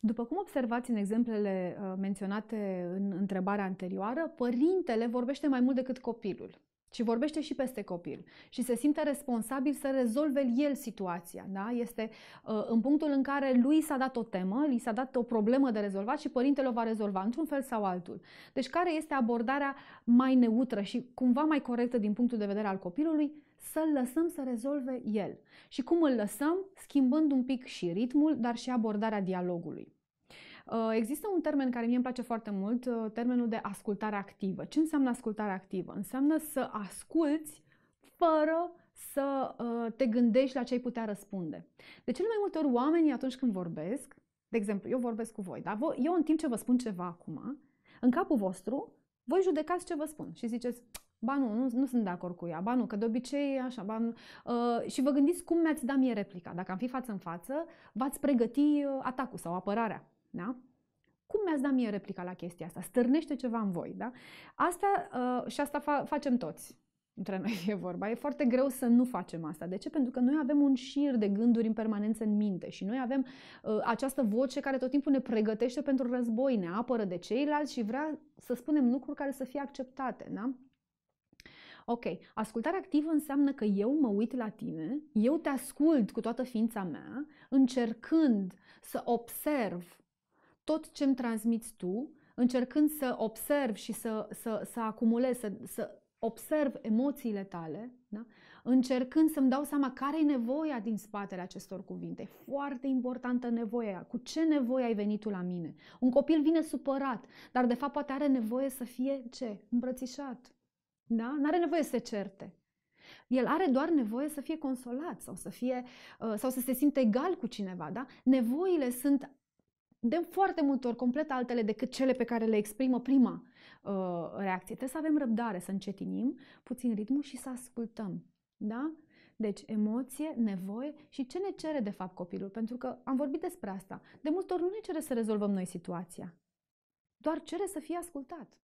După cum observați în exemplele uh, menționate în întrebarea anterioară, părintele vorbește mai mult decât copilul ci vorbește și peste copil și se simte responsabil să rezolve el situația. Da? Este uh, în punctul în care lui s-a dat o temă, li s-a dat o problemă de rezolvat și părintele o va rezolva într-un fel sau altul. Deci care este abordarea mai neutră și cumva mai corectă din punctul de vedere al copilului? Să-l lăsăm să rezolve el. Și cum îl lăsăm? Schimbând un pic și ritmul, dar și abordarea dialogului. Uh, există un termen care mie îmi place foarte mult, uh, termenul de ascultare activă. Ce înseamnă ascultare activă? Înseamnă să asculți fără să uh, te gândești la ce ai putea răspunde. De cele mai multe ori, oamenii atunci când vorbesc, de exemplu, eu vorbesc cu voi, dar eu în timp ce vă spun ceva acum, în capul vostru, voi judecați ce vă spun și ziceți, ba nu, nu, nu sunt de acord cu ea, ba nu, că de obicei e așa, ba nu. Uh, și vă gândiți cum mi-ați dat mie replica. Dacă am fi față în față, v-ați pregăti atacul sau apărarea. Da? Cum mi-ați dat mie replica la chestia asta? Stârnește ceva în voi, da? Asta, uh, și asta fa- facem toți între noi e vorba. E foarte greu să nu facem asta. De ce? Pentru că noi avem un șir de gânduri în permanență în minte și noi avem uh, această voce care tot timpul ne pregătește pentru război, ne apără de ceilalți și vrea să spunem lucruri care să fie acceptate, da? Ok, ascultare activă înseamnă că eu mă uit la tine, eu te ascult cu toată ființa mea, încercând să observ tot ce îmi transmiți tu, încercând să observ și să, să, să acumulez, să, să observ emoțiile tale, da? încercând să-mi dau seama care e nevoia din spatele acestor cuvinte. Foarte importantă nevoia. Cu ce nevoie ai venit tu la mine? Un copil vine supărat, dar de fapt poate are nevoie să fie ce? Îmbrățișat. Da? N-are nevoie să se certe. El are doar nevoie să fie consolat sau să, fie, uh, sau să se simte egal cu cineva. Da? Nevoile sunt de foarte multe ori complet altele decât cele pe care le exprimă prima uh, reacție. Trebuie să avem răbdare, să încetinim puțin ritmul și să ascultăm. Da? Deci emoție, nevoie și ce ne cere de fapt copilul, pentru că am vorbit despre asta. De multe ori nu ne cere să rezolvăm noi situația, doar cere să fie ascultat.